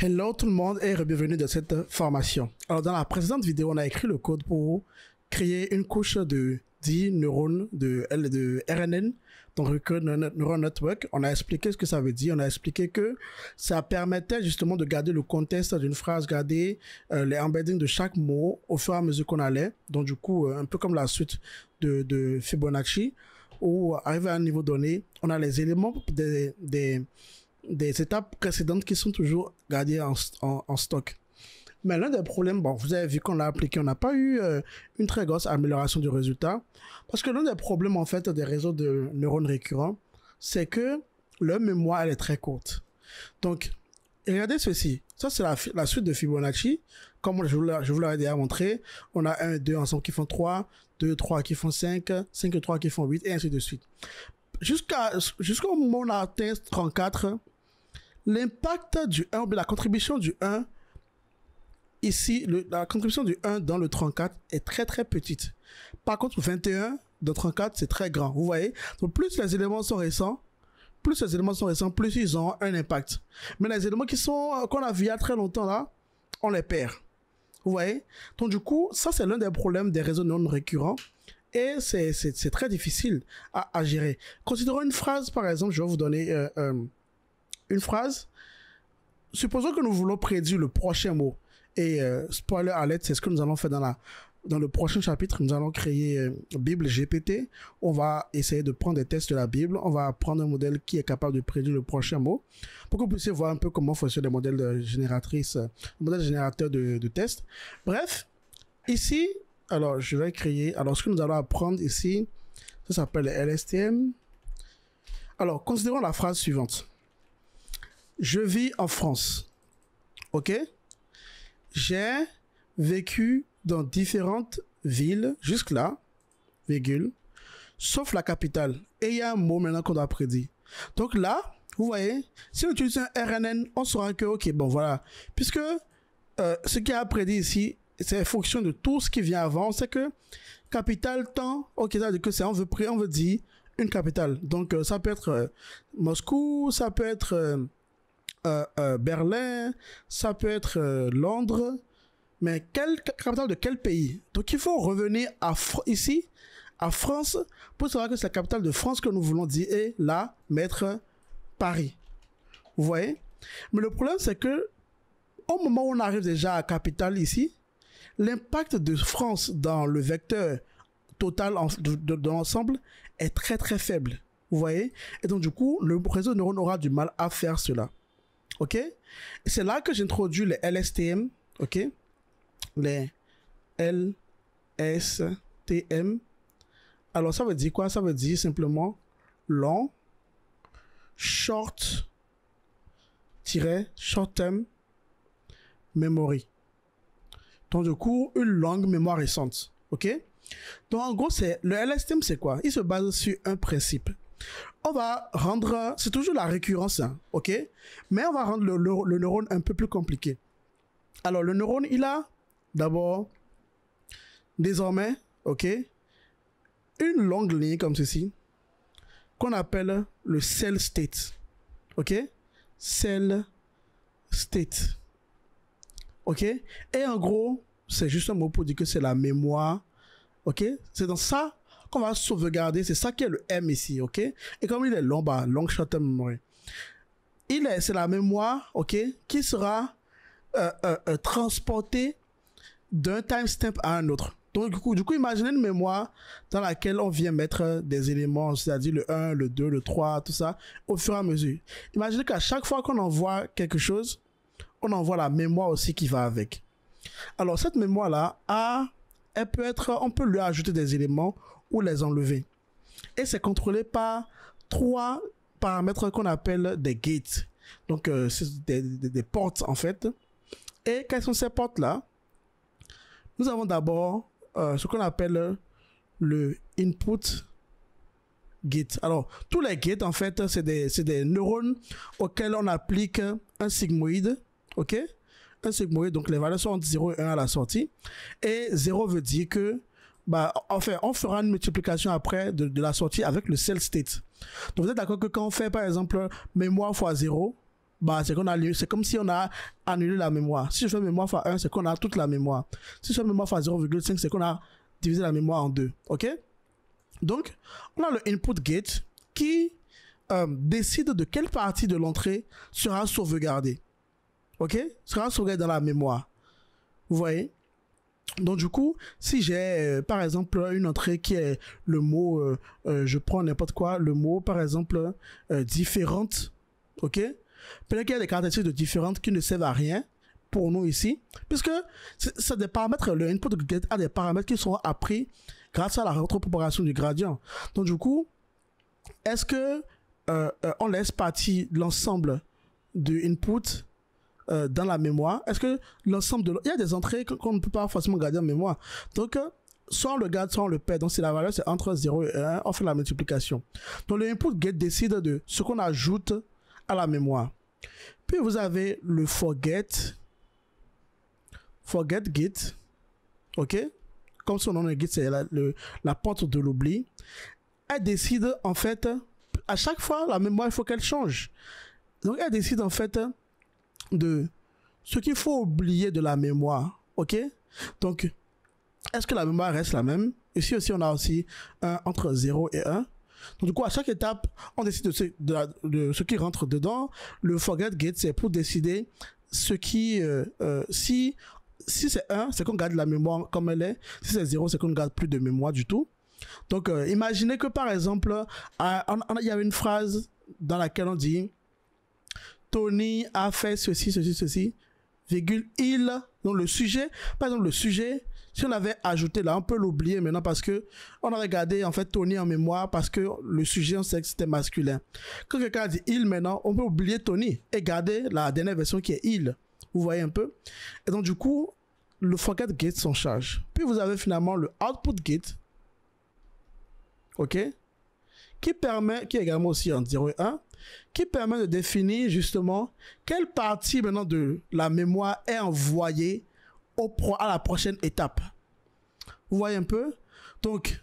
Hello tout le monde et bienvenue dans cette formation. Alors dans la précédente vidéo, on a écrit le code pour créer une couche de 10 neurones de, de RNN, donc Recurrent Neural Network. On a expliqué ce que ça veut dire, on a expliqué que ça permettait justement de garder le contexte d'une phrase, garder euh, les embeddings de chaque mot au fur et à mesure qu'on allait. Donc du coup, euh, un peu comme la suite de, de Fibonacci, où arrivé à un niveau donné, on a les éléments des des étapes précédentes qui sont toujours gardées en, stock. Mais l'un des problèmes, bon, vous avez vu qu'on l'a appliqué, on n'a pas eu euh, une très grosse amélioration du résultat. Parce que l'un des problèmes, en fait, des réseaux de neurones récurrents, c'est que leur mémoire, elle est très courte. Donc, regardez ceci. Ça, c'est la, suite de Fibonacci. Comme je vous l'avais déjà montré, on a 1 et 2 ensemble qui font 3, 2 3 qui font 5, 5 et 3 qui font 8, et ainsi de suite jusqu'à jusqu'au moment où on a atteint 34, l'impact du 1, la contribution du 1, ici, le, la contribution du 1 dans le 34 est très très petite. Par contre, 21 dans 34, c'est très grand. Vous voyez Donc, plus les éléments sont récents, plus les éléments sont récents, plus ils ont un impact. Mais les éléments qui sont qu'on a vus il y a très longtemps là, on les perd. Vous voyez Donc, du coup, ça, c'est l'un des problèmes des réseaux non récurrents. Et c'est très difficile à, gérer. Considérons une phrase, par exemple, je vais vous donner euh, euh, une phrase. Supposons que nous voulons prédire le prochain mot. Et spoiler euh, spoiler alert, c'est ce que nous allons faire dans la dans le prochain chapitre, nous allons créer Bible GPT. On va essayer de prendre des tests de la Bible. On va prendre un modèle qui est capable de prédire le prochain mot pour que vous puissiez voir un peu comment fonctionnent les modèles génératrices, modèles générateurs de, de tests. Bref, ici, alors, je vais créer. Alors, ce que nous allons apprendre ici, ça s'appelle LSTM. Alors, considérons la phrase suivante. Je vis en France. OK J'ai vécu dans différentes villes jusque-là, sauf la capitale. Et il y a un mot maintenant qu'on doit prédire. Donc là, vous voyez, si on utilise un RNN, on saura que, OK, bon, voilà. Puisque euh, ce qui a prédit ici c'est fonction de tout ce qui vient avant, c'est que capitale, temps, ok, ça veut dire que c'est, on veut, on veut dire une capitale. Donc, euh, ça peut être euh, Moscou, ça peut être euh, Berlin, ça peut être Londres, mais quelle capitale de quel pays Donc, il faut revenir à ici, à France, pour savoir que c'est la capitale de France que nous voulons dire et là, mettre Paris. Vous voyez Mais le problème, c'est que au moment où on arrive déjà à capitale ici, L'impact de France dans le vecteur total en, de, l'ensemble est très très faible. Vous voyez Et donc du coup, le réseau neurone aura du mal à faire cela. OK C'est là que j'introduis les LSTM. OK Les LSTM. Alors ça veut dire quoi Ça veut dire simplement long, short, short term, memory. Donc, du cours une longue mémoire récente. OK Donc, en gros, c'est le LSTM, c'est quoi Il se base sur un principe. On va rendre, c'est toujours la récurrence, hein, OK Mais on va rendre le, le neurone un peu plus compliqué. Alors, le neurone, il a d'abord, désormais, OK Une longue ligne comme ceci, qu'on appelle le cell state. OK Cell state. OK Et en gros, c'est juste un mot pour dire que c'est la mémoire. OK C'est dans ça qu'on va sauvegarder. C'est ça qui est le M ici. OK Et comme il est long, bah, long memory. Il est, c'est la mémoire, OK, qui sera euh, euh, euh, transportée d'un timestamp à un autre. Donc, du coup, du coup, imaginez une mémoire dans laquelle on vient mettre des éléments, c'est-à-dire le 1, le 2, le 3, tout ça, au fur et à mesure. Imaginez qu'à chaque fois qu'on envoie quelque chose, on envoie la mémoire aussi qui va avec. Alors cette mémoire-là, elle peut être, on peut lui ajouter des éléments ou les enlever. Et c'est contrôlé par trois paramètres qu'on appelle des gates. Donc euh, c'est des, portes en fait. Et quelles sont ces portes-là Nous avons d'abord euh, ce qu'on appelle le input gate. Alors, tous les gates, en fait, c'est des, des, neurones auxquels on applique un sigmoïde OK Un sigmoïde, donc les valeurs sont entre 0 et 1 à la sortie. Et 0 veut dire que, bah, fait on fera une multiplication après de, la sortie avec le cell state. Donc vous êtes d'accord que quand on fait, par exemple, mémoire fois 0, bah, c'est qu'on a c'est comme si on a annulé la mémoire. Si je fais mémoire fois 1, c'est qu'on a toute la mémoire. Si je fais mémoire fois 0,5, c'est qu'on a divisé la mémoire en deux. OK? Donc, on a le input gate qui euh, décide de quelle partie de l'entrée sera sauvegardée. OK sera un dans la mémoire. Vous voyez donc du coup, si j'ai euh, par exemple une entrée qui est le mot, euh, euh, je prends n'importe quoi, le mot par exemple différente, ok Peut-être qu'il y a des caractéristiques de différentes qui ne servent à rien pour nous ici, puisque c'est des paramètres, le input get a des paramètres qui sont appris grâce à la rétropropagation du gradient. Donc du coup, est-ce que on laisse partir l'ensemble de input euh, dans la mémoire Est-ce que l'ensemble de... Il y a des entrées qu'on ne peut pas forcément garder en mémoire. Donc, euh, soit on le garde, soit on le perd. Donc, si la valeur, c'est entre 0 et 1, on fait la multiplication. Donc, le input get décide de ce qu'on ajoute à la mémoire. Puis, vous avez le forget. Forget GET. OK Comme son nom le GET, c'est la, la pente de l'oubli. Elle décide, en fait, à chaque fois, la mémoire, il faut qu'elle change. Donc, elle décide, en fait, de ce qu'il faut oublier de la mémoire. OK Donc, est-ce que la mémoire reste la même Ici aussi, on a aussi un entre 0 et 1. Donc, du coup, à chaque étape, on décide de ce, de ce qui rentre dedans. Le forget gate, c'est pour décider ce qui, euh, euh, si, si c'est 1, c'est qu'on garde la mémoire comme elle est. Si c'est 0, c'est qu'on ne garde plus de mémoire du tout. Donc, euh, imaginez que par exemple, il y avait une phrase dans laquelle on dit Tony a fait ceci, ceci, ceci, virgule, il, donc le sujet, par exemple, le sujet, si on avait ajouté là, on peut l'oublier maintenant parce que on avait gardé en fait Tony en mémoire parce que le sujet, on sait que c'était masculin. Quand quelqu'un dit il maintenant, on peut oublier Tony et garder la dernière version qui est il. Vous voyez un peu? Et donc, du coup, le forget gate s'en charge. Puis vous avez finalement le output gate. OK? qui permet, qui est également aussi en 1, qui permet de définir justement quelle partie maintenant de la mémoire est envoyée au pro, à la prochaine étape. Vous voyez un peu Donc,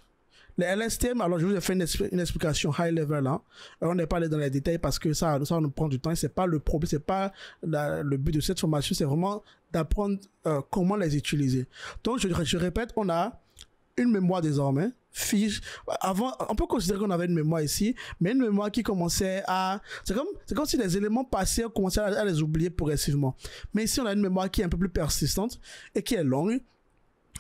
les LSTM, alors je vous ai fait une, explication high level, hein. on n'est pas allé dans les détails parce que ça, ça nous prend du temps. C'est pas le problème, c'est pas le but de cette formation, c'est vraiment d'apprendre euh, comment les utiliser. Donc, je, je répète, on a une mémoire désormais, fiche. Avant, on peut considérer qu'on avait une mémoire ici, mais une mémoire qui commençait à, c'est comme, c'est comme si les éléments passés, on commençait à, les oublier progressivement. Mais ici, on a une mémoire qui est un peu plus persistante et qui est longue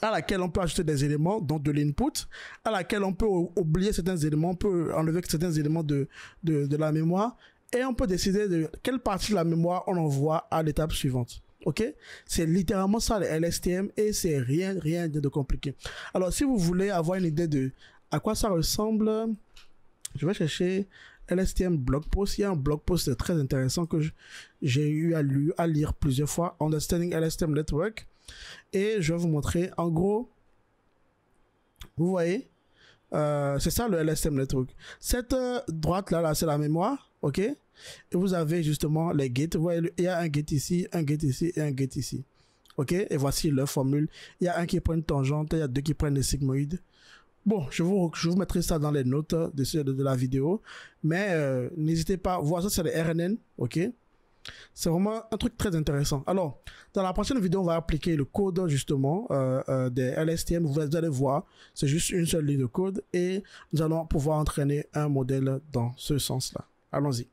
à laquelle on peut ajouter des éléments, donc de l'input, à laquelle on peut oublier certains éléments, on peut enlever certains éléments de, de, de la mémoire, et on peut décider de quelle partie de la mémoire on envoie à l'étape suivante. OK C'est littéralement ça, le LSTM, et c'est rien, rien de compliqué. Alors, si vous voulez avoir une idée de à quoi ça ressemble, je vais chercher LSTM blog post. Il y a un blog post très intéressant que j'ai eu à, lire plusieurs fois, Understanding LSTM Network. Et je vais vous montrer, en gros, vous voyez, euh, c'est ça le LSTM Network. Cette euh, droite-là, là, là c'est la mémoire, ok et vous avez justement les gates. il y a un gate ici, un gate ici et un gate ici. OK Et voici leur formule. Il y a un qui prend une tangente, il y a deux qui prennent des sigmoïdes. Bon, je vous, mettrai ça dans les notes de, de, la vidéo. Mais euh, n'hésitez pas. Voir ça, c'est le RNN. OK c'est vraiment un truc très intéressant. Alors, dans la prochaine vidéo, on va appliquer le code justement euh, euh, des LSTM. Vous allez voir, c'est juste une seule ligne de code et nous allons pouvoir entraîner un modèle dans ce sens-là. Allons-y.